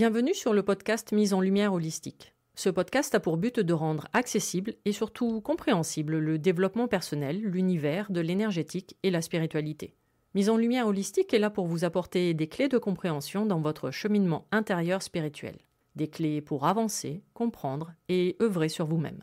Bienvenue sur le podcast Mise en Lumière Holistique. Ce podcast a pour but de rendre accessible et surtout compréhensible le développement personnel, l'univers de l'énergétique et la spiritualité. Mise en Lumière Holistique est là pour vous apporter des clés de compréhension dans votre cheminement intérieur spirituel. Des clés pour avancer, comprendre et œuvrer sur vous-même.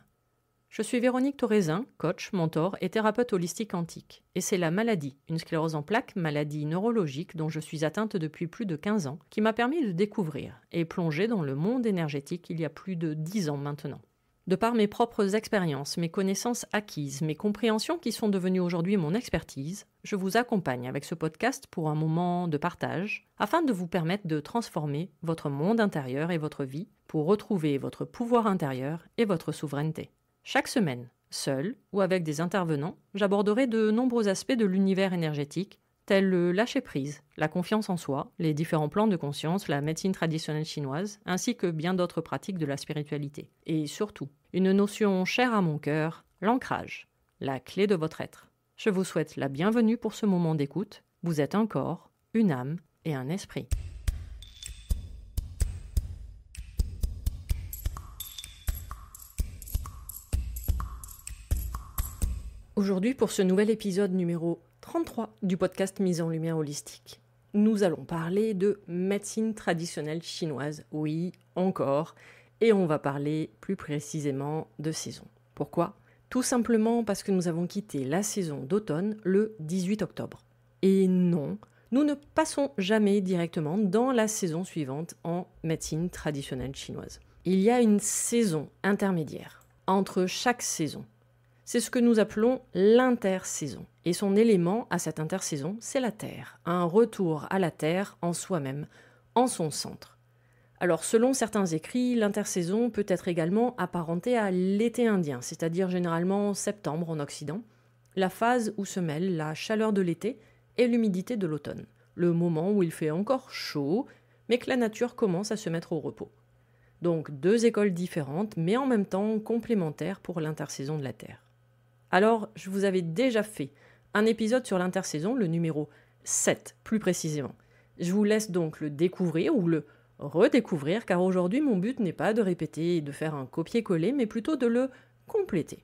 Je suis Véronique Thorezin, coach, mentor et thérapeute holistique antique. Et c'est la maladie, une sclérose en plaques, maladie neurologique dont je suis atteinte depuis plus de 15 ans, qui m'a permis de découvrir et plonger dans le monde énergétique il y a plus de 10 ans maintenant. De par mes propres expériences, mes connaissances acquises, mes compréhensions qui sont devenues aujourd'hui mon expertise, je vous accompagne avec ce podcast pour un moment de partage, afin de vous permettre de transformer votre monde intérieur et votre vie, pour retrouver votre pouvoir intérieur et votre souveraineté. Chaque semaine, seul ou avec des intervenants, j'aborderai de nombreux aspects de l'univers énergétique, tels le lâcher-prise, la confiance en soi, les différents plans de conscience, la médecine traditionnelle chinoise, ainsi que bien d'autres pratiques de la spiritualité. Et surtout, une notion chère à mon cœur, l'ancrage, la clé de votre être. Je vous souhaite la bienvenue pour ce moment d'écoute. Vous êtes un corps, une âme et un esprit. Aujourd'hui, pour ce nouvel épisode numéro 33 du podcast Mise en Lumière Holistique, nous allons parler de médecine traditionnelle chinoise, oui, encore, et on va parler plus précisément de saison. Pourquoi Tout simplement parce que nous avons quitté la saison d'automne le 18 octobre. Et non, nous ne passons jamais directement dans la saison suivante en médecine traditionnelle chinoise. Il y a une saison intermédiaire entre chaque saison c'est ce que nous appelons l'intersaison. Et son élément à cette intersaison, c'est la Terre, un retour à la Terre en soi-même, en son centre. Alors selon certains écrits, l'intersaison peut être également apparentée à l'été indien, c'est-à-dire généralement septembre en Occident, la phase où se mêlent la chaleur de l'été et l'humidité de l'automne, le moment où il fait encore chaud, mais que la nature commence à se mettre au repos. Donc deux écoles différentes, mais en même temps complémentaires pour l'intersaison de la Terre. Alors, je vous avais déjà fait un épisode sur l'intersaison, le numéro 7 plus précisément. Je vous laisse donc le découvrir ou le redécouvrir car aujourd'hui mon but n'est pas de répéter et de faire un copier-coller mais plutôt de le compléter.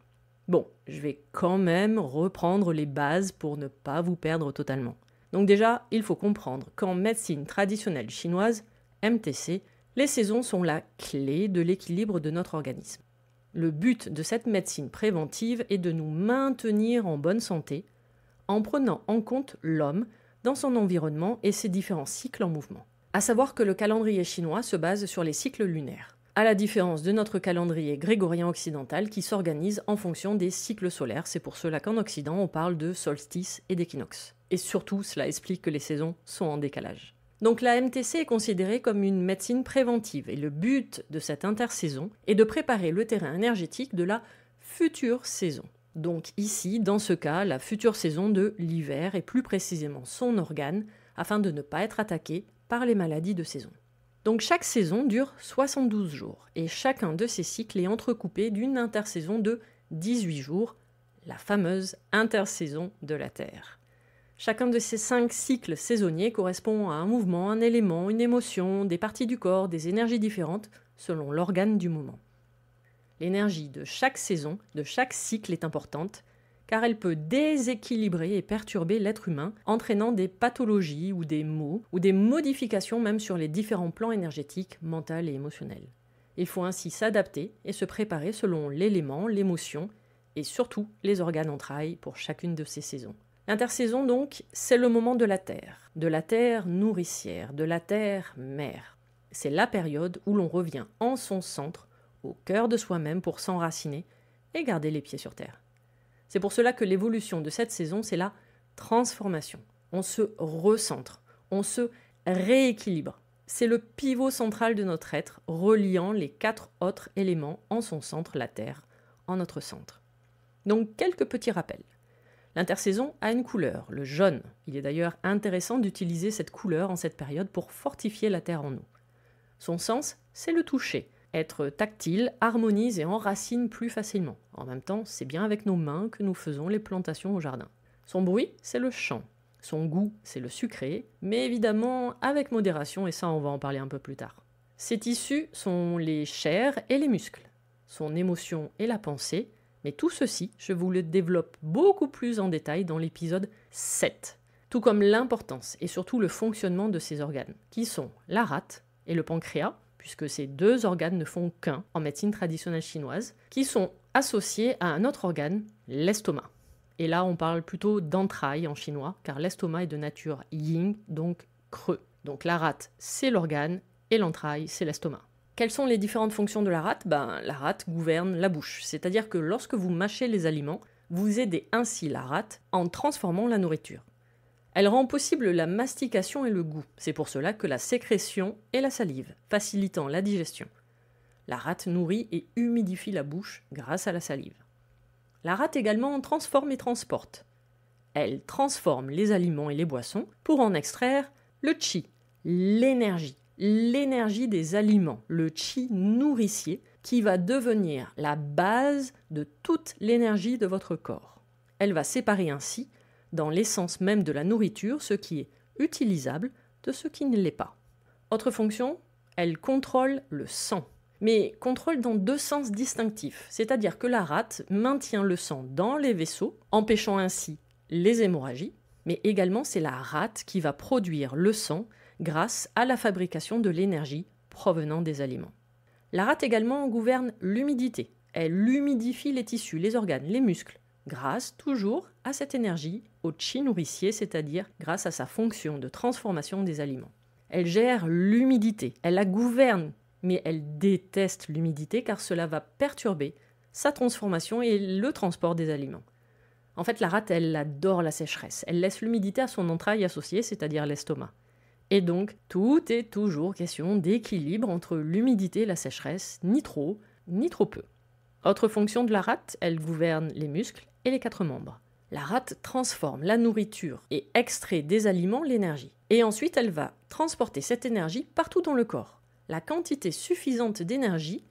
Bon, je vais quand même reprendre les bases pour ne pas vous perdre totalement. Donc déjà, il faut comprendre qu'en médecine traditionnelle chinoise, MTC, les saisons sont la clé de l'équilibre de notre organisme. Le but de cette médecine préventive est de nous maintenir en bonne santé en prenant en compte l'homme dans son environnement et ses différents cycles en mouvement. À savoir que le calendrier chinois se base sur les cycles lunaires, à la différence de notre calendrier grégorien occidental qui s'organise en fonction des cycles solaires. C'est pour cela qu'en Occident, on parle de solstice et d'équinoxe. Et surtout, cela explique que les saisons sont en décalage. Donc la MTC est considérée comme une médecine préventive et le but de cette intersaison est de préparer le terrain énergétique de la future saison. Donc ici, dans ce cas, la future saison de l'hiver et plus précisément son organe, afin de ne pas être attaqué par les maladies de saison. Donc chaque saison dure 72 jours et chacun de ces cycles est entrecoupé d'une intersaison de 18 jours, la fameuse intersaison de la Terre. Chacun de ces cinq cycles saisonniers correspond à un mouvement, un élément, une émotion, des parties du corps, des énergies différentes, selon l'organe du moment. L'énergie de chaque saison, de chaque cycle est importante, car elle peut déséquilibrer et perturber l'être humain, entraînant des pathologies ou des maux, ou des modifications même sur les différents plans énergétiques, mental et émotionnels. Il faut ainsi s'adapter et se préparer selon l'élément, l'émotion, et surtout les organes entrailles pour chacune de ces saisons. L'intersaison, donc, c'est le moment de la terre, de la terre nourricière, de la terre mère. C'est la période où l'on revient en son centre, au cœur de soi-même pour s'enraciner et garder les pieds sur terre. C'est pour cela que l'évolution de cette saison, c'est la transformation. On se recentre, on se rééquilibre. C'est le pivot central de notre être, reliant les quatre autres éléments en son centre, la Terre, en notre centre. Donc quelques petits rappels. L'intersaison a une couleur, le jaune. Il est d'ailleurs intéressant d'utiliser cette couleur en cette période pour fortifier la terre en nous. Son sens, c'est le toucher. Être tactile harmonise et enracine plus facilement. En même temps, c'est bien avec nos mains que nous faisons les plantations au jardin. Son bruit, c'est le chant. Son goût, c'est le sucré, mais évidemment avec modération, et ça on va en parler un peu plus tard. Ses tissus sont les chairs et les muscles. Son émotion est la pensée, mais tout ceci, je vous le développe beaucoup plus en détail dans l'épisode 7, tout comme l'importance et surtout le fonctionnement de ces organes, qui sont la rate et le pancréas, puisque ces deux organes ne font qu'un en médecine traditionnelle chinoise, qui sont associés à un autre organe, l'estomac. Et là, on parle plutôt d'entrailles en chinois, car l'estomac est de nature ying, donc creux. Donc la rate, c'est l'organe, et l'entraille, c'est l'estomac. Quelles sont les différentes fonctions de la rate ben, La rate gouverne la bouche, c'est-à-dire que lorsque vous mâchez les aliments, vous aidez ainsi la rate en transformant la nourriture. Elle rend possible la mastication et le goût, c'est pour cela que la sécrétion est la salive, facilitant la digestion. La rate nourrit et humidifie la bouche grâce à la salive. La rate également transforme et transporte. Elle transforme les aliments et les boissons pour en extraire le chi, l'énergie, l'énergie des aliments, le chi nourricier, qui va devenir la base de toute l'énergie de votre corps. Elle va séparer ainsi, dans l'essence même de la nourriture, ce qui est utilisable de ce qui ne l'est pas. Autre fonction, elle contrôle le sang. Mais contrôle dans deux sens distinctifs, c'est-à-dire que la rate maintient le sang dans les vaisseaux, empêchant ainsi les hémorragies, mais également c'est la rate qui va produire le sang grâce à la fabrication de l'énergie provenant des aliments. La rate également gouverne l'humidité. Elle humidifie les tissus, les organes, les muscles, grâce toujours à cette énergie au chi nourricier, c'est-à-dire grâce à sa fonction de transformation des aliments. Elle gère l'humidité, elle la gouverne, mais elle déteste l'humidité car cela va perturber sa transformation et le transport des aliments. En fait, la rate, elle adore la sécheresse, elle laisse l'humidité à son entraille associée, c'est-à-dire l'estomac. Et donc, tout est toujours question d'équilibre entre l'humidité et la sécheresse, ni trop, ni trop peu. Autre fonction de la rate, elle gouverne les muscles et les quatre membres. La rate transforme la nourriture et extrait des aliments l'énergie. Et ensuite, elle va transporter cette énergie partout dans le corps. La quantité suffisante d'énergie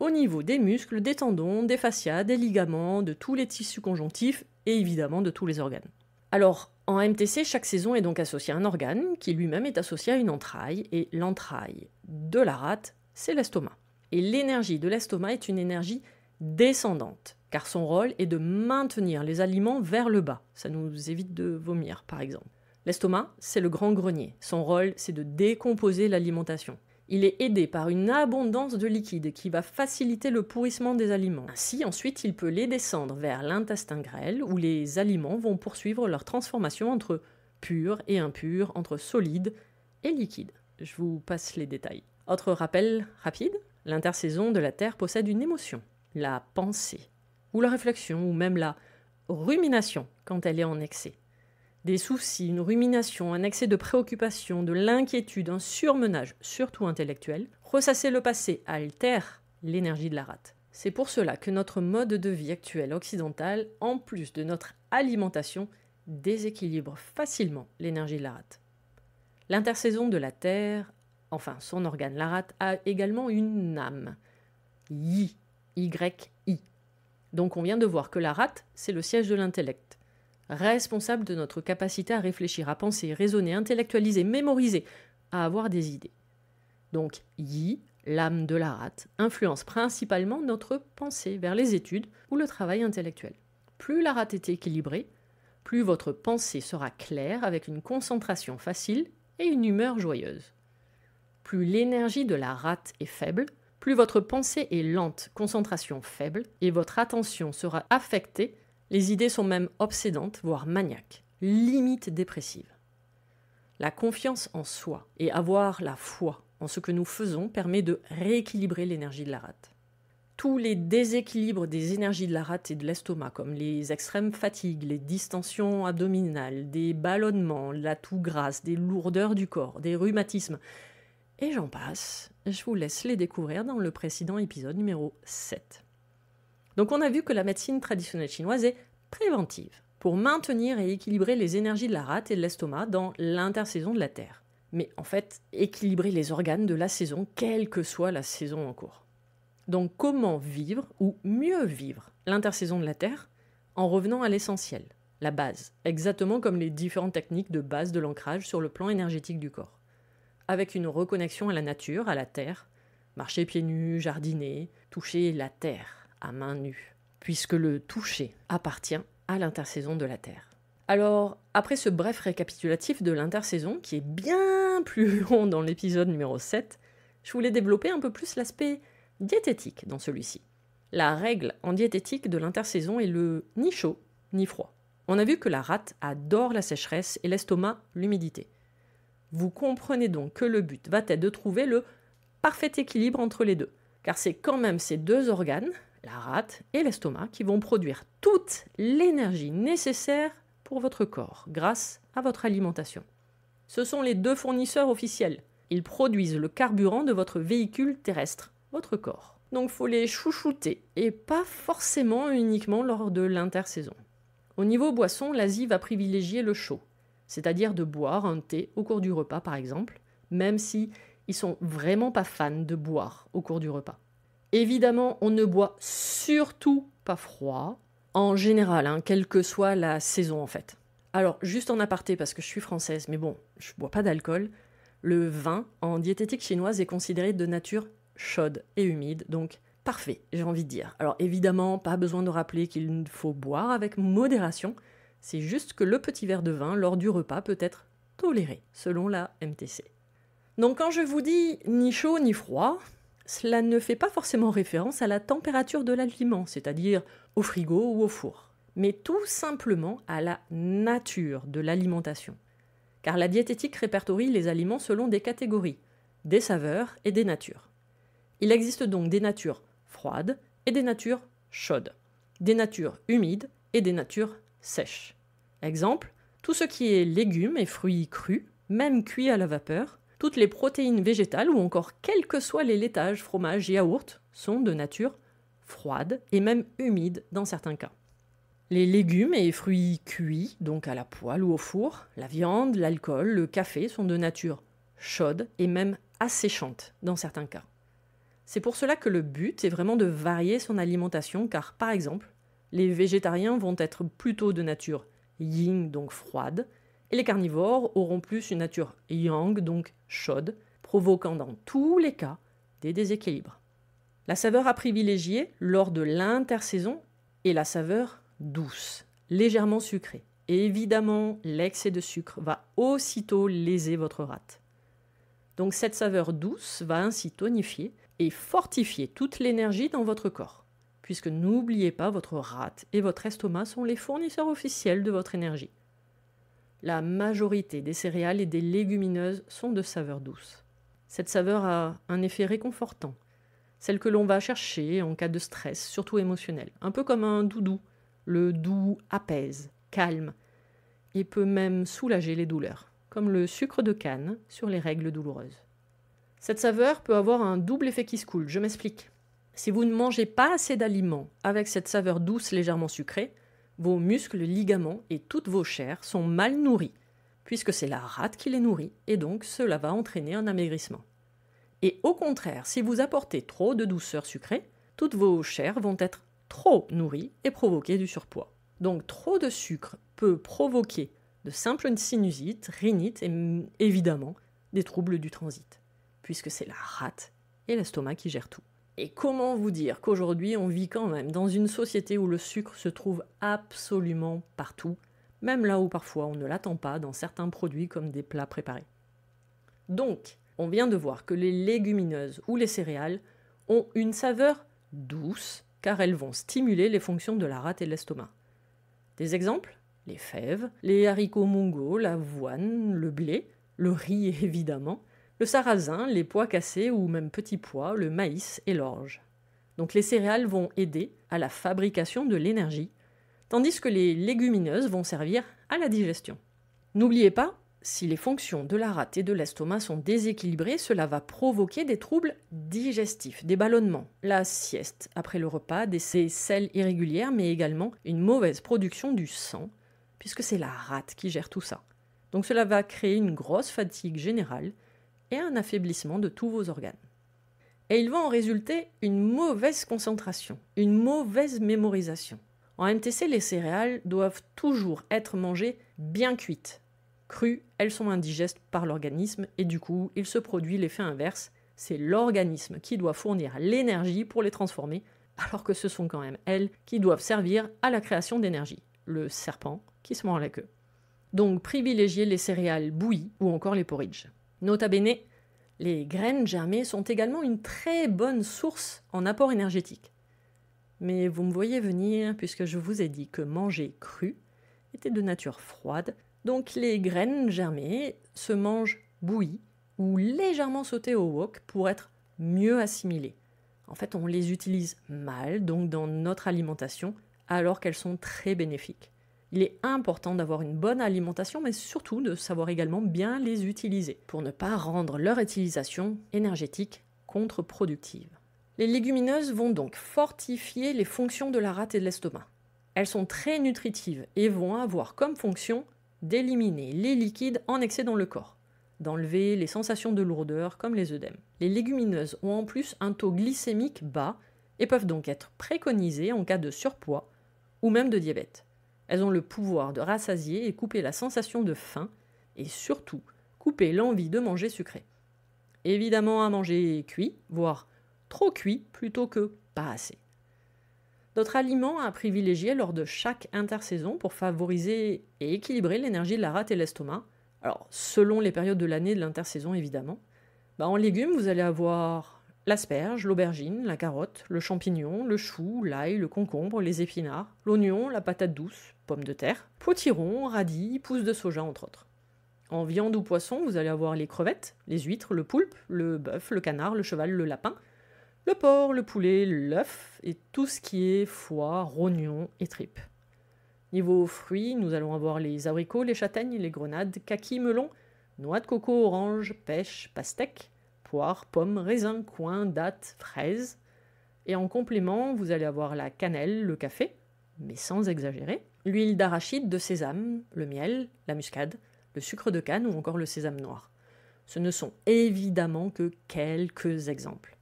au niveau des muscles, des tendons, des fascias, des ligaments, de tous les tissus conjonctifs et évidemment de tous les organes. Alors, en MTC, chaque saison est donc associée à un organe qui lui-même est associé à une entraille, et l'entraille de la rate, c'est l'estomac. Et l'énergie de l'estomac est une énergie descendante, car son rôle est de maintenir les aliments vers le bas. Ça nous évite de vomir, par exemple. L'estomac, c'est le grand grenier. Son rôle, c'est de décomposer l'alimentation il est aidé par une abondance de liquide qui va faciliter le pourrissement des aliments. Ainsi, ensuite, il peut les descendre vers l'intestin grêle où les aliments vont poursuivre leur transformation entre pur et impur, entre solide et liquide. Je vous passe les détails. Autre rappel rapide, l'intersaison de la Terre possède une émotion, la pensée, ou la réflexion, ou même la rumination quand elle est en excès des soucis, une rumination, un excès de préoccupation, de l'inquiétude, un surmenage, surtout intellectuel, ressasser le passé altère l'énergie de la rate. C'est pour cela que notre mode de vie actuel occidental, en plus de notre alimentation, déséquilibre facilement l'énergie de la rate. L'intersaison de la Terre, enfin son organe, la rate, a également une âme. Y, Y-I. Donc on vient de voir que la rate, c'est le siège de l'intellect responsable de notre capacité à réfléchir, à penser, raisonner, intellectualiser, mémoriser, à avoir des idées. Donc, Yi, l'âme de la rate, influence principalement notre pensée vers les études ou le travail intellectuel. Plus la rate est équilibrée, plus votre pensée sera claire avec une concentration facile et une humeur joyeuse. Plus l'énergie de la rate est faible, plus votre pensée est lente, concentration faible, et votre attention sera affectée les idées sont même obsédantes, voire maniaques, limite dépressives. La confiance en soi et avoir la foi en ce que nous faisons permet de rééquilibrer l'énergie de la rate. Tous les déséquilibres des énergies de la rate et de l'estomac, comme les extrêmes fatigues, les distensions abdominales, des ballonnements, la toux grasse, des lourdeurs du corps, des rhumatismes, et j'en passe, je vous laisse les découvrir dans le précédent épisode numéro 7. Donc on a vu que la médecine traditionnelle chinoise est préventive pour maintenir et équilibrer les énergies de la rate et de l'estomac dans l'intersaison de la Terre. Mais en fait, équilibrer les organes de la saison, quelle que soit la saison en cours. Donc comment vivre ou mieux vivre l'intersaison de la Terre en revenant à l'essentiel, la base, exactement comme les différentes techniques de base de l'ancrage sur le plan énergétique du corps. Avec une reconnexion à la nature, à la Terre, marcher pieds nus, jardiner, toucher la Terre à main nue, puisque le toucher appartient à l'intersaison de la Terre. Alors, après ce bref récapitulatif de l'intersaison, qui est bien plus long dans l'épisode numéro 7, je voulais développer un peu plus l'aspect diététique dans celui-ci. La règle en diététique de l'intersaison est le ni chaud ni froid. On a vu que la rate adore la sécheresse et l'estomac l'humidité. Vous comprenez donc que le but va être de trouver le parfait équilibre entre les deux, car c'est quand même ces deux organes la rate et l'estomac qui vont produire toute l'énergie nécessaire pour votre corps grâce à votre alimentation. Ce sont les deux fournisseurs officiels. Ils produisent le carburant de votre véhicule terrestre, votre corps. Donc faut les chouchouter et pas forcément uniquement lors de l'intersaison. Au niveau boisson, l'Asie va privilégier le chaud, c'est-à-dire de boire un thé au cours du repas par exemple, même si ils sont vraiment pas fans de boire au cours du repas. Évidemment, on ne boit surtout pas froid, en général, hein, quelle que soit la saison en fait. Alors, juste en aparté, parce que je suis française, mais bon, je bois pas d'alcool, le vin en diététique chinoise est considéré de nature chaude et humide, donc parfait, j'ai envie de dire. Alors évidemment, pas besoin de rappeler qu'il faut boire avec modération, c'est juste que le petit verre de vin lors du repas peut être toléré, selon la MTC. Donc quand je vous dis ni chaud ni froid, cela ne fait pas forcément référence à la température de l'aliment, c'est-à-dire au frigo ou au four, mais tout simplement à la nature de l'alimentation. Car la diététique répertorie les aliments selon des catégories, des saveurs et des natures. Il existe donc des natures froides et des natures chaudes, des natures humides et des natures sèches. Exemple, tout ce qui est légumes et fruits crus, même cuits à la vapeur, toutes les protéines végétales ou encore quels que soient les laitages, fromages, et yaourts sont de nature froide et même humide dans certains cas. Les légumes et fruits cuits, donc à la poêle ou au four, la viande, l'alcool, le café sont de nature chaude et même asséchante dans certains cas. C'est pour cela que le but est vraiment de varier son alimentation car par exemple, les végétariens vont être plutôt de nature yin donc froide et les carnivores auront plus une nature yang, donc chaude, provoquant dans tous les cas des déséquilibres. La saveur à privilégier lors de l'intersaison est la saveur douce, légèrement sucrée. Et évidemment, l'excès de sucre va aussitôt léser votre rate. Donc cette saveur douce va ainsi tonifier et fortifier toute l'énergie dans votre corps, puisque n'oubliez pas, votre rate et votre estomac sont les fournisseurs officiels de votre énergie la majorité des céréales et des légumineuses sont de saveur douce. Cette saveur a un effet réconfortant, celle que l'on va chercher en cas de stress, surtout émotionnel, un peu comme un doudou. Le doux apaise, calme, et peut même soulager les douleurs, comme le sucre de canne sur les règles douloureuses. Cette saveur peut avoir un double effet qui se coule, je m'explique. Si vous ne mangez pas assez d'aliments avec cette saveur douce légèrement sucrée, vos muscles, ligaments et toutes vos chairs sont mal nourris, puisque c'est la rate qui les nourrit, et donc cela va entraîner un amaigrissement. Et au contraire, si vous apportez trop de douceur sucrée, toutes vos chairs vont être trop nourries et provoquer du surpoids. Donc trop de sucre peut provoquer de simples sinusites, rhinites et évidemment des troubles du transit, puisque c'est la rate et l'estomac qui gèrent tout. Et comment vous dire qu'aujourd'hui, on vit quand même dans une société où le sucre se trouve absolument partout, même là où parfois on ne l'attend pas dans certains produits comme des plats préparés. Donc, on vient de voir que les légumineuses ou les céréales ont une saveur douce car elles vont stimuler les fonctions de la rate et de l'estomac. Des exemples Les fèves, les haricots mungo, l'avoine, le blé, le riz évidemment, le sarrasin, les pois cassés ou même petits pois, le maïs et l'orge. Donc les céréales vont aider à la fabrication de l'énergie, tandis que les légumineuses vont servir à la digestion. N'oubliez pas, si les fonctions de la rate et de l'estomac sont déséquilibrées, cela va provoquer des troubles digestifs, des ballonnements, la sieste après le repas, des selles irrégulières, mais également une mauvaise production du sang, puisque c'est la rate qui gère tout ça. Donc cela va créer une grosse fatigue générale et un affaiblissement de tous vos organes. Et il va en résulter une mauvaise concentration, une mauvaise mémorisation. En MTC, les céréales doivent toujours être mangées bien cuites. Crues, elles sont indigestes par l'organisme et du coup, il se produit l'effet inverse. C'est l'organisme qui doit fournir l'énergie pour les transformer, alors que ce sont quand même elles qui doivent servir à la création d'énergie. Le serpent qui se mord la queue. Donc privilégiez les céréales bouillies ou encore les porridges. Nota bene, les graines germées sont également une très bonne source en apport énergétique. Mais vous me voyez venir puisque je vous ai dit que manger cru était de nature froide, donc les graines germées se mangent bouillies ou légèrement sautées au wok pour être mieux assimilées. En fait, on les utilise mal, donc dans notre alimentation, alors qu'elles sont très bénéfiques. Il est important d'avoir une bonne alimentation, mais surtout de savoir également bien les utiliser, pour ne pas rendre leur utilisation énergétique contre-productive. Les légumineuses vont donc fortifier les fonctions de la rate et de l'estomac. Elles sont très nutritives et vont avoir comme fonction d'éliminer les liquides en excès dans le corps, d'enlever les sensations de lourdeur comme les œdèmes. Les légumineuses ont en plus un taux glycémique bas et peuvent donc être préconisées en cas de surpoids ou même de diabète. Elles ont le pouvoir de rassasier et couper la sensation de faim, et surtout couper l'envie de manger sucré. Évidemment à manger cuit, voire trop cuit plutôt que pas assez. Notre aliment à privilégier lors de chaque intersaison pour favoriser et équilibrer l'énergie de la rate et l'estomac, alors selon les périodes de l'année de l'intersaison évidemment. Bah, en légumes, vous allez avoir l'asperge, l'aubergine, la carotte, le champignon, le chou, l'ail, le concombre, les épinards, l'oignon, la patate douce, pommes de terre, potiron, radis, pousses de soja entre autres. En viande ou poisson, vous allez avoir les crevettes, les huîtres, le poulpe, le bœuf, le canard, le cheval, le lapin, le porc, le poulet, l'œuf et tout ce qui est foie, rognon et tripes. Niveau fruits, nous allons avoir les abricots, les châtaignes, les grenades, kaki, melon, noix de coco, orange, pêche, pastèque, poire, pomme, raisin, coin, date, fraise. Et en complément, vous allez avoir la cannelle, le café, mais sans exagérer, l'huile d'arachide, de sésame, le miel, la muscade, le sucre de canne ou encore le sésame noir. Ce ne sont évidemment que quelques exemples.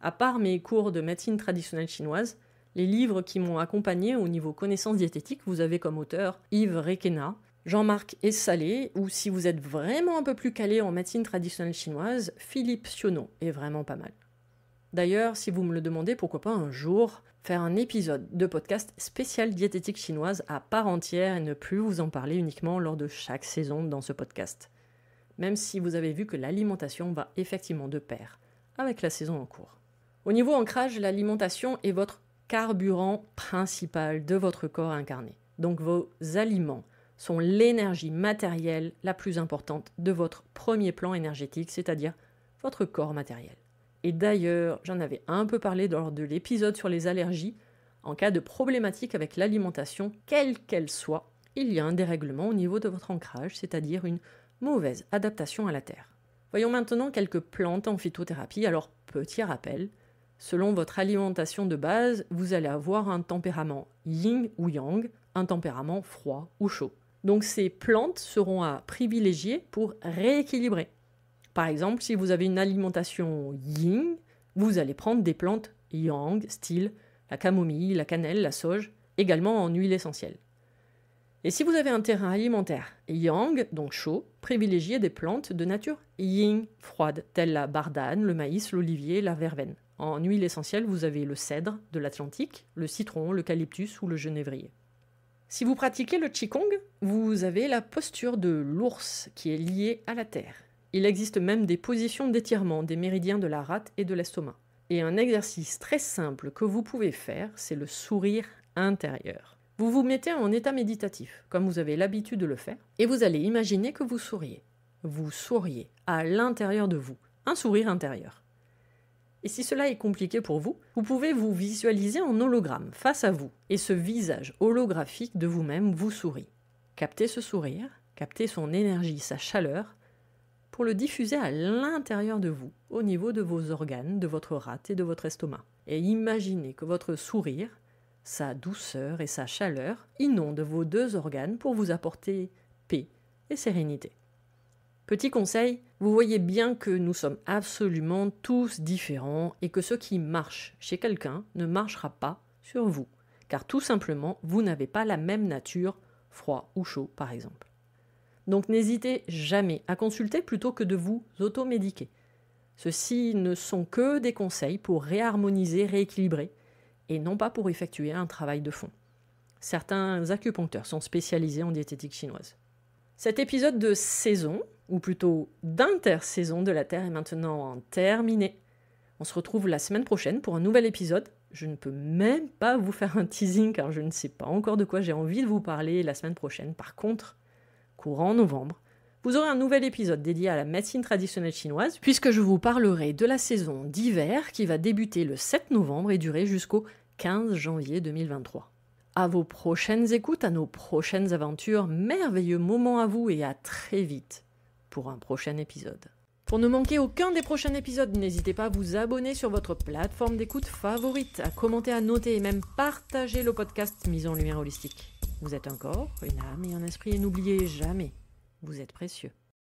À part mes cours de médecine traditionnelle chinoise, les livres qui m'ont accompagné au niveau connaissance diététiques, vous avez comme auteur Yves Requena, Jean-Marc est salé, ou si vous êtes vraiment un peu plus calé en médecine traditionnelle chinoise, Philippe Sionneau est vraiment pas mal. D'ailleurs, si vous me le demandez, pourquoi pas un jour faire un épisode de podcast spécial diététique chinoise à part entière et ne plus vous en parler uniquement lors de chaque saison dans ce podcast. Même si vous avez vu que l'alimentation va effectivement de pair avec la saison en cours. Au niveau ancrage, l'alimentation est votre carburant principal de votre corps incarné. Donc vos aliments, sont l'énergie matérielle la plus importante de votre premier plan énergétique, c'est-à-dire votre corps matériel. Et d'ailleurs, j'en avais un peu parlé lors de l'épisode sur les allergies. En cas de problématique avec l'alimentation, quelle qu'elle soit, il y a un dérèglement au niveau de votre ancrage, c'est-à-dire une mauvaise adaptation à la Terre. Voyons maintenant quelques plantes en phytothérapie. Alors, petit rappel, selon votre alimentation de base, vous allez avoir un tempérament yin ou yang, un tempérament froid ou chaud. Donc ces plantes seront à privilégier pour rééquilibrer. Par exemple, si vous avez une alimentation yin, vous allez prendre des plantes yang, style la camomille, la cannelle, la sauge, également en huile essentielle. Et si vous avez un terrain alimentaire yang, donc chaud, privilégiez des plantes de nature yin, froide, telles la bardane, le maïs, l'olivier, la verveine. En huile essentielle, vous avez le cèdre de l'Atlantique, le citron, l'eucalyptus ou le genévrier. Si vous pratiquez le Qigong, vous avez la posture de l'ours qui est liée à la terre. Il existe même des positions d'étirement des méridiens de la rate et de l'estomac. Et un exercice très simple que vous pouvez faire, c'est le sourire intérieur. Vous vous mettez en état méditatif, comme vous avez l'habitude de le faire, et vous allez imaginer que vous souriez. Vous souriez à l'intérieur de vous, un sourire intérieur. Et si cela est compliqué pour vous, vous pouvez vous visualiser en hologramme face à vous, et ce visage holographique de vous-même vous sourit. Captez ce sourire, captez son énergie, sa chaleur, pour le diffuser à l'intérieur de vous, au niveau de vos organes, de votre rate et de votre estomac. Et imaginez que votre sourire, sa douceur et sa chaleur inondent vos deux organes pour vous apporter paix et sérénité. Petit conseil, vous voyez bien que nous sommes absolument tous différents et que ce qui marche chez quelqu'un ne marchera pas sur vous, car tout simplement, vous n'avez pas la même nature, froid ou chaud par exemple. Donc n'hésitez jamais à consulter plutôt que de vous automédiquer. Ceux-ci ne sont que des conseils pour réharmoniser, rééquilibrer, et non pas pour effectuer un travail de fond. Certains acupuncteurs sont spécialisés en diététique chinoise. Cet épisode de saison ou plutôt d'intersaison de la Terre est maintenant terminée. On se retrouve la semaine prochaine pour un nouvel épisode. Je ne peux même pas vous faire un teasing car je ne sais pas encore de quoi j'ai envie de vous parler la semaine prochaine. Par contre, courant novembre, vous aurez un nouvel épisode dédié à la médecine traditionnelle chinoise puisque je vous parlerai de la saison d'hiver qui va débuter le 7 novembre et durer jusqu'au 15 janvier 2023. À vos prochaines écoutes, à nos prochaines aventures, merveilleux moment à vous et à très vite pour un prochain épisode. Pour ne manquer aucun des prochains épisodes, n'hésitez pas à vous abonner sur votre plateforme d'écoute favorite, à commenter, à noter et même partager le podcast Mise en Lumière Holistique. Vous êtes un corps, une âme et un esprit et n'oubliez jamais, vous êtes précieux.